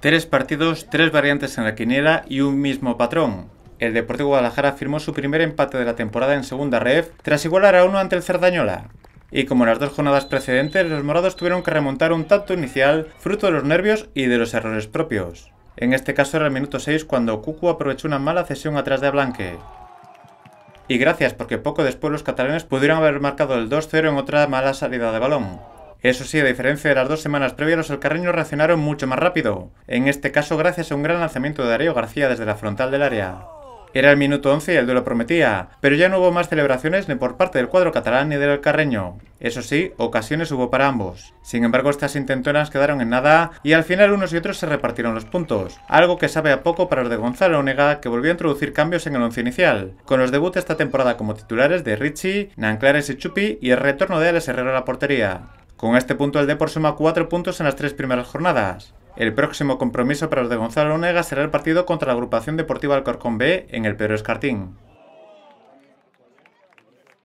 Tres partidos, tres variantes en la quiniela y un mismo patrón. El Deportivo Guadalajara firmó su primer empate de la temporada en segunda ref tras igualar a uno ante el Cerdañola. Y como en las dos jornadas precedentes, los morados tuvieron que remontar un tanto inicial, fruto de los nervios y de los errores propios. En este caso era el minuto 6 cuando Cucu aprovechó una mala cesión atrás de Blanque. Y gracias porque poco después los catalanes pudieron haber marcado el 2-0 en otra mala salida de balón. Eso sí, a diferencia de las dos semanas previas, los alcarreños reaccionaron mucho más rápido, en este caso gracias a un gran lanzamiento de Darío García desde la frontal del área. Era el minuto 11 y el duelo prometía, pero ya no hubo más celebraciones ni por parte del cuadro catalán ni del alcarreño. Eso sí, ocasiones hubo para ambos. Sin embargo, estas intentonas quedaron en nada y al final unos y otros se repartieron los puntos, algo que sabe a poco para los de Gonzalo Onega que volvió a introducir cambios en el once inicial, con los debuts esta temporada como titulares de Richie, Nanclares y Chupi y el retorno de Alex Herrera a la portería. Con este punto el por suma cuatro puntos en las tres primeras jornadas. El próximo compromiso para los de Gonzalo Onega será el partido contra la agrupación deportiva Alcorcón B en el Pedro Escartín.